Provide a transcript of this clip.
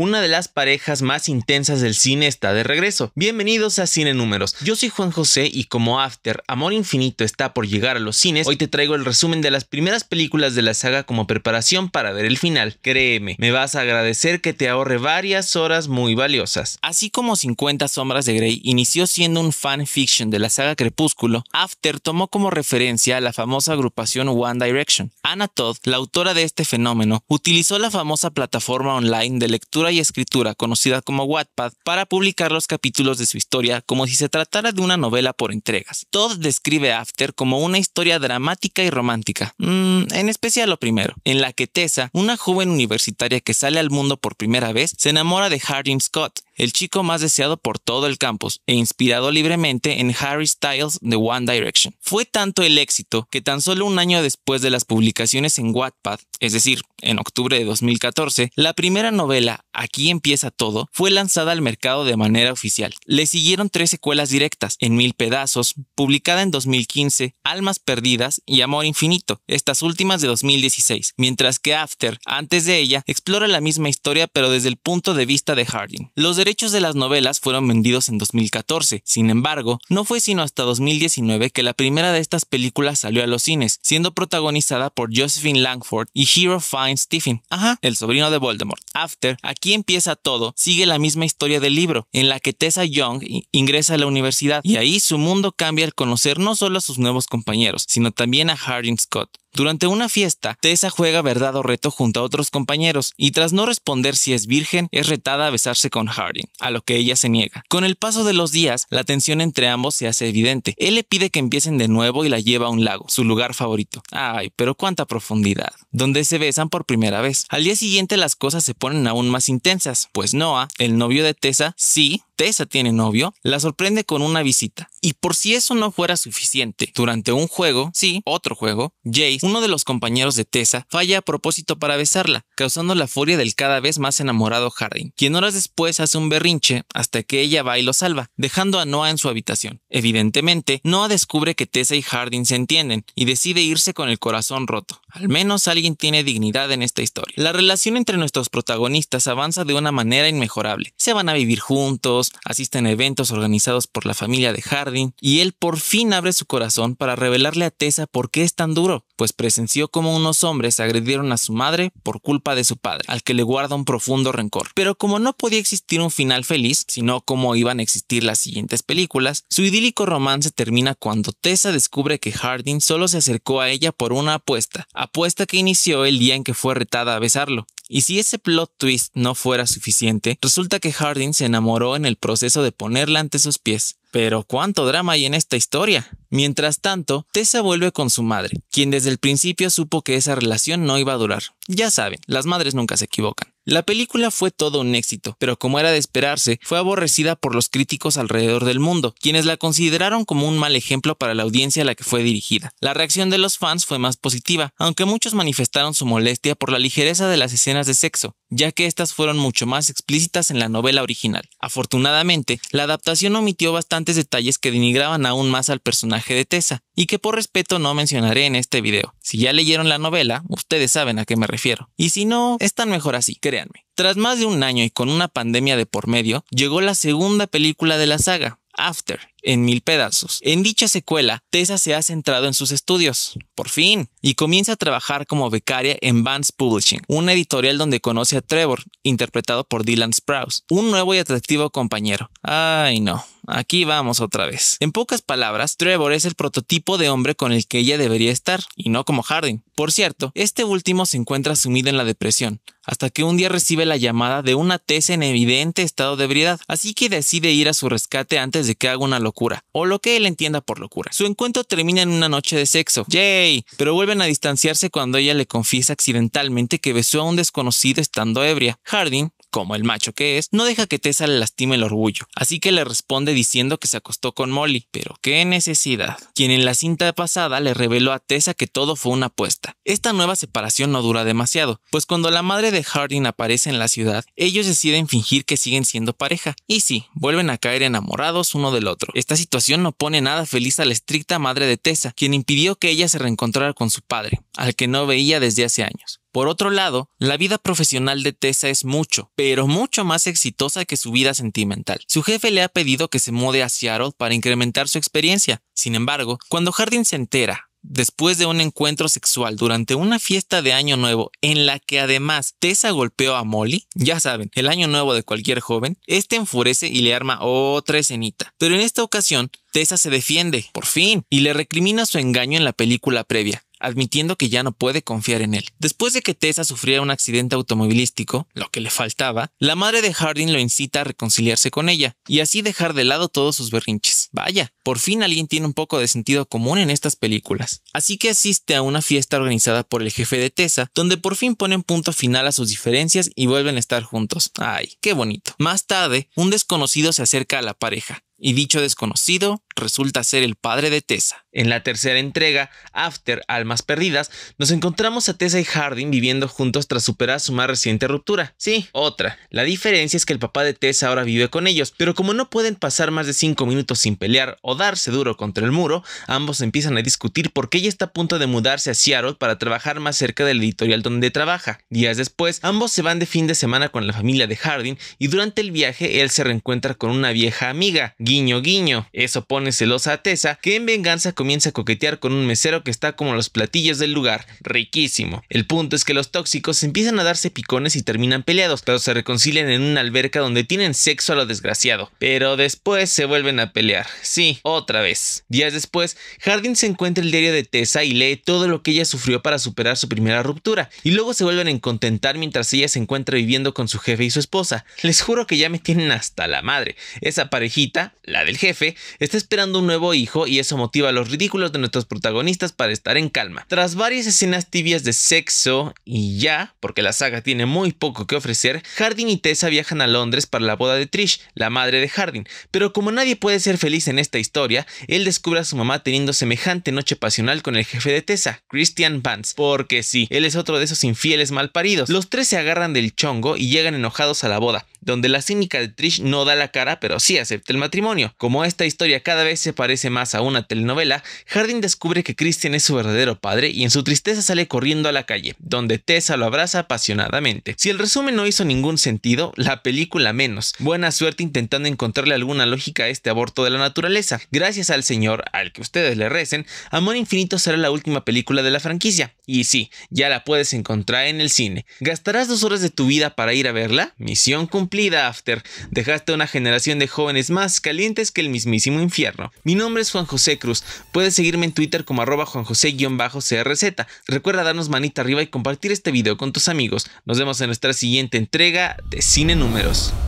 Una de las parejas más intensas del cine está de regreso. Bienvenidos a Cine Números. Yo soy Juan José y como After Amor Infinito está por llegar a los cines, hoy te traigo el resumen de las primeras películas de la saga como preparación para ver el final. Créeme, me vas a agradecer que te ahorre varias horas muy valiosas. Así como 50 sombras de Grey inició siendo un fan fiction de la saga Crepúsculo, After tomó como referencia a la famosa agrupación One Direction. Anna Todd, la autora de este fenómeno, utilizó la famosa plataforma online de lectura y Escritura, conocida como Wattpad, para publicar los capítulos de su historia como si se tratara de una novela por entregas. Todd describe After como una historia dramática y romántica, mm, en especial lo primero, en la que Tessa, una joven universitaria que sale al mundo por primera vez, se enamora de Harding Scott, el chico más deseado por todo el campus e inspirado libremente en Harry Styles de One Direction. Fue tanto el éxito que tan solo un año después de las publicaciones en Wattpad, es decir, en octubre de 2014, la primera novela, Aquí empieza todo, fue lanzada al mercado de manera oficial. Le siguieron tres secuelas directas, En Mil Pedazos, publicada en 2015, Almas Perdidas y Amor Infinito, estas últimas de 2016, mientras que After, antes de ella, explora la misma historia pero desde el punto de vista de Harding. Los Hechos de las novelas fueron vendidos en 2014. Sin embargo, no fue sino hasta 2019 que la primera de estas películas salió a los cines, siendo protagonizada por Josephine Langford y Hero Fine Stephen, ajá, el sobrino de Voldemort. After, aquí empieza todo, sigue la misma historia del libro, en la que Tessa Young ingresa a la universidad y ahí su mundo cambia al conocer no solo a sus nuevos compañeros, sino también a Harding Scott, durante una fiesta, Tessa juega verdad o reto junto a otros compañeros y tras no responder si es virgen, es retada a besarse con Harding, a lo que ella se niega. Con el paso de los días, la tensión entre ambos se hace evidente. Él le pide que empiecen de nuevo y la lleva a un lago, su lugar favorito. Ay, pero cuánta profundidad. Donde se besan por primera vez. Al día siguiente las cosas se ponen aún más intensas, pues Noah, el novio de Tessa, sí Tessa tiene novio, la sorprende con una visita. Y por si eso no fuera suficiente, durante un juego, sí, otro juego, Jace, uno de los compañeros de Tessa, falla a propósito para besarla, causando la furia del cada vez más enamorado Harding, quien horas después hace un berrinche hasta que ella va y lo salva, dejando a Noah en su habitación. Evidentemente, Noah descubre que Tessa y Harding se entienden y decide irse con el corazón roto. Al menos alguien tiene dignidad en esta historia. La relación entre nuestros protagonistas avanza de una manera inmejorable. Se van a vivir juntos, asisten a eventos organizados por la familia de Harding, y él por fin abre su corazón para revelarle a Tessa por qué es tan duro pues presenció cómo unos hombres agredieron a su madre por culpa de su padre, al que le guarda un profundo rencor. Pero como no podía existir un final feliz, sino como iban a existir las siguientes películas, su idílico romance termina cuando Tessa descubre que Harding solo se acercó a ella por una apuesta, apuesta que inició el día en que fue retada a besarlo. Y si ese plot twist no fuera suficiente, resulta que Harding se enamoró en el proceso de ponerla ante sus pies. Pero cuánto drama hay en esta historia. Mientras tanto, Tessa vuelve con su madre, quien desde el principio supo que esa relación no iba a durar. Ya saben, las madres nunca se equivocan. La película fue todo un éxito, pero como era de esperarse, fue aborrecida por los críticos alrededor del mundo, quienes la consideraron como un mal ejemplo para la audiencia a la que fue dirigida. La reacción de los fans fue más positiva, aunque muchos manifestaron su molestia por la ligereza de las escenas de sexo, ya que estas fueron mucho más explícitas en la novela original. Afortunadamente, la adaptación omitió bastantes detalles que denigraban aún más al personaje de Tessa, y que por respeto no mencionaré en este video. Si ya leyeron la novela, ustedes saben a qué me refiero. Y si no, es tan mejor así, créanme. Tras más de un año y con una pandemia de por medio, llegó la segunda película de la saga, After, en mil pedazos. En dicha secuela, Tessa se ha centrado en sus estudios, por fin, y comienza a trabajar como becaria en Vance Publishing, una editorial donde conoce a Trevor, interpretado por Dylan Sprouse, un nuevo y atractivo compañero. Ay, no. Aquí vamos otra vez. En pocas palabras, Trevor es el prototipo de hombre con el que ella debería estar, y no como Harding. Por cierto, este último se encuentra sumido en la depresión, hasta que un día recibe la llamada de una Tessa en evidente estado de ebriedad, así que decide ir a su rescate antes de que haga una locura, o lo que él entienda por locura. Su encuentro termina en una noche de sexo, ¡yay! Pero vuelven a distanciarse cuando ella le confiesa accidentalmente que besó a un desconocido estando ebria. Harding como el macho que es, no deja que Tessa le lastime el orgullo, así que le responde diciendo que se acostó con Molly, pero qué necesidad, quien en la cinta pasada le reveló a Tessa que todo fue una apuesta. Esta nueva separación no dura demasiado, pues cuando la madre de Harding aparece en la ciudad, ellos deciden fingir que siguen siendo pareja, y sí, vuelven a caer enamorados uno del otro. Esta situación no pone nada feliz a la estricta madre de Tessa, quien impidió que ella se reencontrara con su padre, al que no veía desde hace años. Por otro lado, la vida profesional de Tessa es mucho, pero mucho más exitosa que su vida sentimental. Su jefe le ha pedido que se mude a Seattle para incrementar su experiencia. Sin embargo, cuando Hardin se entera después de un encuentro sexual durante una fiesta de Año Nuevo en la que además Tessa golpeó a Molly, ya saben, el Año Nuevo de cualquier joven, este enfurece y le arma otra escenita. Pero en esta ocasión, Tessa se defiende, por fin, y le recrimina su engaño en la película previa admitiendo que ya no puede confiar en él. Después de que Tessa sufriera un accidente automovilístico, lo que le faltaba, la madre de Harding lo incita a reconciliarse con ella y así dejar de lado todos sus berrinches. Vaya, por fin alguien tiene un poco de sentido común en estas películas. Así que asiste a una fiesta organizada por el jefe de Tessa, donde por fin ponen punto final a sus diferencias y vuelven a estar juntos. Ay, qué bonito. Más tarde, un desconocido se acerca a la pareja, y dicho desconocido resulta ser el padre de Tessa. En la tercera entrega, After Almas Perdidas, nos encontramos a Tessa y Harding viviendo juntos tras superar su más reciente ruptura. Sí, otra. La diferencia es que el papá de Tessa ahora vive con ellos, pero como no pueden pasar más de 5 minutos sin pelear o darse duro contra el muro, ambos empiezan a discutir porque ella está a punto de mudarse a Seattle para trabajar más cerca del editorial donde trabaja. Días después, ambos se van de fin de semana con la familia de Harding y durante el viaje él se reencuentra con una vieja amiga. Guiño guiño. Eso pone celosa a Tessa, que en venganza comienza a coquetear con un mesero que está como los platillos del lugar, riquísimo. El punto es que los tóxicos empiezan a darse picones y terminan peleados, pero se reconcilian en una alberca donde tienen sexo a lo desgraciado. Pero después se vuelven a pelear. Sí, otra vez. Días después, Hardin se encuentra el diario de Tessa y lee todo lo que ella sufrió para superar su primera ruptura, y luego se vuelven a contentar mientras ella se encuentra viviendo con su jefe y su esposa. Les juro que ya me tienen hasta la madre. Esa parejita, la del jefe, está esperando un nuevo hijo y eso motiva a los ridículos de nuestros protagonistas para estar en calma. Tras varias escenas tibias de sexo y ya, porque la saga tiene muy poco que ofrecer, Hardin y Tessa viajan a Londres para la boda de Trish, la madre de Hardin, pero como nadie puede ser feliz en esta historia, él descubre a su mamá teniendo semejante noche pasional con el jefe de Tessa, Christian Vance, porque sí, él es otro de esos infieles malparidos. Los tres se agarran del chongo y llegan enojados a la boda, donde la cínica de Trish no da la cara pero sí acepta el matrimonio. Como esta historia cada vez se parece más a una telenovela, Hardin descubre que Christian es su verdadero padre y en su tristeza sale corriendo a la calle, donde Tessa lo abraza apasionadamente. Si el resumen no hizo ningún sentido, la película menos. Buena suerte intentando encontrarle alguna lógica a este aborto de la naturaleza. Gracias al Señor, al que ustedes le recen, Amor Infinito será la última película de la franquicia. Y sí, ya la puedes encontrar en el cine. ¿Gastarás dos horas de tu vida para ir a verla? Misión cumplida, After. Dejaste una generación de jóvenes más calientes que el mismísimo infierno. Mi nombre es Juan José Cruz. Puedes seguirme en Twitter como arroba josé crz Recuerda darnos manita arriba y compartir este video con tus amigos. Nos vemos en nuestra siguiente entrega de Cine Números.